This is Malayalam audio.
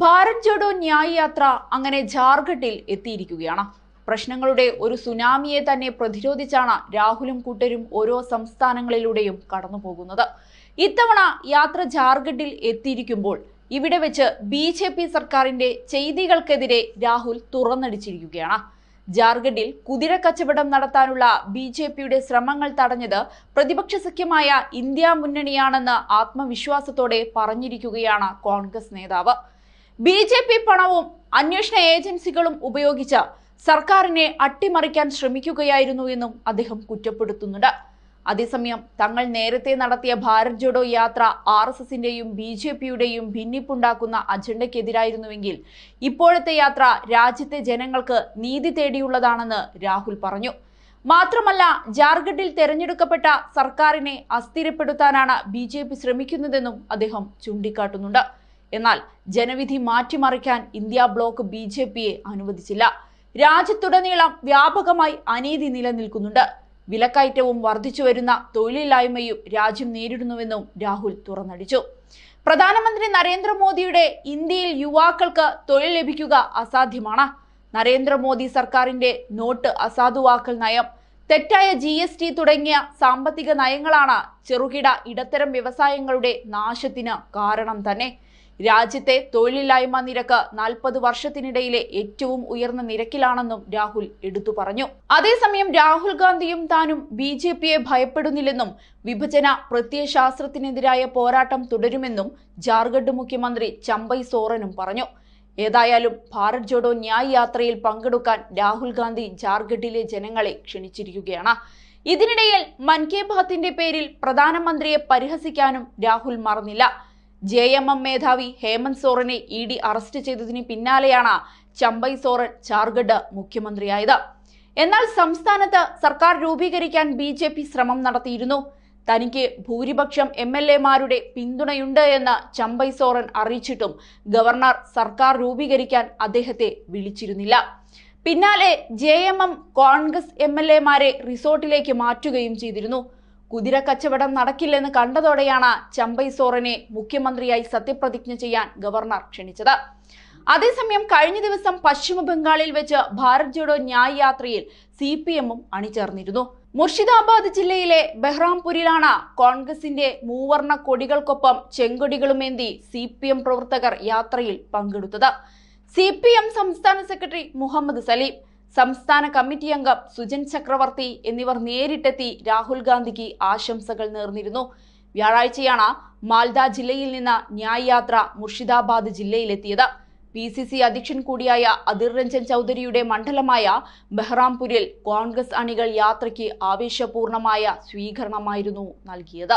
ഭാരത് ജോഡോ ന്യായ് യാത്ര അങ്ങനെ ജാർഖണ്ഡിൽ എത്തിയിരിക്കുകയാണ് പ്രശ്നങ്ങളുടെ ഒരു സുനാമിയെ തന്നെ പ്രതിരോധിച്ചാണ് രാഹുലും കൂട്ടരും ഓരോ സംസ്ഥാനങ്ങളിലൂടെയും കടന്നു പോകുന്നത് ഇത്തവണ യാത്ര ജാർഖണ്ഡിൽ എത്തിയിരിക്കുമ്പോൾ ഇവിടെ വെച്ച് ബി ജെ പി സർക്കാരിന്റെ ചെയ്തികൾക്കെതിരെ രാഹുൽ തുറന്നടിച്ചിരിക്കുകയാണ് ജാർഖണ്ഡിൽ കുതിര കച്ചവടം നടത്താനുള്ള ബി ജെ പിയുടെ ശ്രമങ്ങൾ തടഞ്ഞത് പ്രതിപക്ഷ സഖ്യമായ ഇന്ത്യ മുന്നണിയാണെന്ന് ആത്മവിശ്വാസത്തോടെ പറഞ്ഞിരിക്കുകയാണ് കോൺഗ്രസ് നേതാവ് ബി ജെ പി പണവും അന്വേഷണ ഏജൻസികളും ഉപയോഗിച്ച് സർക്കാരിനെ അട്ടിമറിക്കാൻ ശ്രമിക്കുകയായിരുന്നു എന്നും അദ്ദേഹം കുറ്റപ്പെടുത്തുന്നുണ്ട് അതേസമയം തങ്ങൾ നേരത്തെ നടത്തിയ ഭാരത് ജോഡോ യാത്ര ആർ എസ് എസിന്റെയും ബി ജെ പിയുടെയും ഭിന്നിപ്പുണ്ടാക്കുന്ന അജണ്ടയ്ക്കെതിരായിരുന്നുവെങ്കിൽ ഇപ്പോഴത്തെ യാത്ര രാജ്യത്തെ ജനങ്ങൾക്ക് നീതി തേടിയുള്ളതാണെന്ന് രാഹുൽ പറഞ്ഞു മാത്രമല്ല ജാർഖണ്ഡിൽ തെരഞ്ഞെടുക്കപ്പെട്ട സർക്കാരിനെ അസ്ഥിരപ്പെടുത്താനാണ് ബി ജെ പി ശ്രമിക്കുന്നതെന്നും അദ്ദേഹം ചൂണ്ടിക്കാട്ടുന്നുണ്ട് എന്നാൽ ജനവിധി മാറ്റിമറിക്കാൻ ഇന്ത്യ ബ്ലോക്ക് ബി ജെ പിയെ അനുവദിച്ചില്ല രാജ്യത്തുടനീളം വ്യാപകമായി അനീതി നിലനിൽക്കുന്നുണ്ട് വിലക്കയറ്റവും വർദ്ധിച്ചു വരുന്ന തൊഴിലില്ലായ്മയും രാജ്യം നേരിടുന്നുവെന്നും രാഹുൽ തുറന്നടിച്ചു പ്രധാനമന്ത്രി നരേന്ദ്രമോദിയുടെ ഇന്ത്യയിൽ യുവാക്കൾക്ക് തൊഴിൽ ലഭിക്കുക അസാധ്യമാണ് നരേന്ദ്രമോദി സർക്കാരിന്റെ നോട്ട് അസാധുവാക്കൽ നയം തെറ്റായ ജി എസ് ടി തുടങ്ങിയ സാമ്പത്തിക നയങ്ങളാണ് ചെറുകിട ഇടത്തരം വ്യവസായങ്ങളുടെ നാശത്തിന് കാരണം തന്നെ രാജ്യത്തെ തൊഴിലില്ലായ്മ നിരക്ക് നാൽപ്പത് വർഷത്തിനിടയിലെ ഏറ്റവും ഉയർന്ന നിരക്കിലാണെന്നും രാഹുൽ എടുത്തു പറഞ്ഞു അതേസമയം രാഹുൽ ഗാന്ധിയും താനും ബി ജെ പിയെ ഭയപ്പെടുന്നില്ലെന്നും വിഭജന പ്രത്യയശാസ്ത്രത്തിനെതിരായ പോരാട്ടം തുടരുമെന്നും ജാർഖണ്ഡ് മുഖ്യമന്ത്രി ചമ്പൈ സോറനും പറഞ്ഞു ഏതായാലും ഭാരത് ജോഡോ ന്യായ് യാത്രയിൽ പങ്കെടുക്കാൻ രാഹുൽ ഗാന്ധി ജാർഖണ്ഡിലെ ജനങ്ങളെ ക്ഷണിച്ചിരിക്കുകയാണ് ഇതിനിടയിൽ മൻ കെ ബാത്തിന്റെ പേരിൽ പ്രധാനമന്ത്രിയെ പരിഹസിക്കാനും രാഹുൽ മറന്നില്ല ജെ എം എം മേധാവി ഹേമന്ത് സോറനെ ഇ ഡി അറസ്റ്റ് ചെയ്തതിന് പിന്നാലെയാണ് ചമ്പൈ സോറൻ ചാർഗഡ് മുഖ്യമന്ത്രിയായത് എന്നാൽ സംസ്ഥാനത്ത് സർക്കാർ രൂപീകരിക്കാൻ ബി ജെ പി ശ്രമം നടത്തിയിരുന്നു തനിക്ക് ഭൂരിപക്ഷം എം എൽ എമാരുടെ പിന്തുണയുണ്ട് എന്ന് ചമ്പൈ സോറൻ അറിയിച്ചിട്ടും ഗവർണർ സർക്കാർ രൂപീകരിക്കാൻ അദ്ദേഹത്തെ വിളിച്ചിരുന്നില്ല പിന്നാലെ J M M Congress M L എമാരെ റിസോർട്ടിലേക്ക് മാറ്റുകയും ചെയ്തിരുന്നു കുതിര കച്ചവടം നടക്കില്ലെന്ന് കണ്ടതോടെയാണ് ചമ്പൈ സോറനെ മുഖ്യമന്ത്രിയായി സത്യപ്രതിജ്ഞ ചെയ്യാൻ ഗവർണർ ക്ഷണിച്ചത് അതേസമയം കഴിഞ്ഞ ദിവസം പശ്ചിമ ബംഗാളിൽ വെച്ച് ഭാരത് ജോഡോ ന്യായ യാത്രയിൽ സി പി എമ്മും അണിചേർന്നിരുന്നു മുർഷിദാബാദ് ജില്ലയിലെ ബെഹ്റാംപൂരിലാണ് കോൺഗ്രസിന്റെ മൂവർണ കൊടികൾക്കൊപ്പം ചെങ്കൊടികളുമേന്തി സി പി എം പ്രവർത്തകർ യാത്രയിൽ പങ്കെടുത്തത് സി പി എം സംസ്ഥാന സെക്രട്ടറി മുഹമ്മദ് സലീം സംസ്ഥാന കമ്മിറ്റി അംഗം സുജൻ ചക്രവർത്തി എന്നിവർ നേരിട്ടെത്തി രാഹുൽ ഗാന്ധിക്ക് ആശംസകൾ നേർന്നിരുന്നു വ്യാഴാഴ്ചയാണ് മാൽദ ജില്ലയിൽ നിന്ന് ന്യായ് യാത്ര മുർഷിദാബാദ് ജില്ലയിലെത്തിയത് പി സി സി അധ്യക്ഷൻ കൂടിയായ അതിർ രഞ്ജൻ ചൗധരിയുടെ മണ്ഡലമായ ബഹ്റാംപൂരിൽ കോൺഗ്രസ് അണികൾ യാത്രയ്ക്ക് ആവേശപൂർണമായ സ്വീകരണമായിരുന്നു നൽകിയത്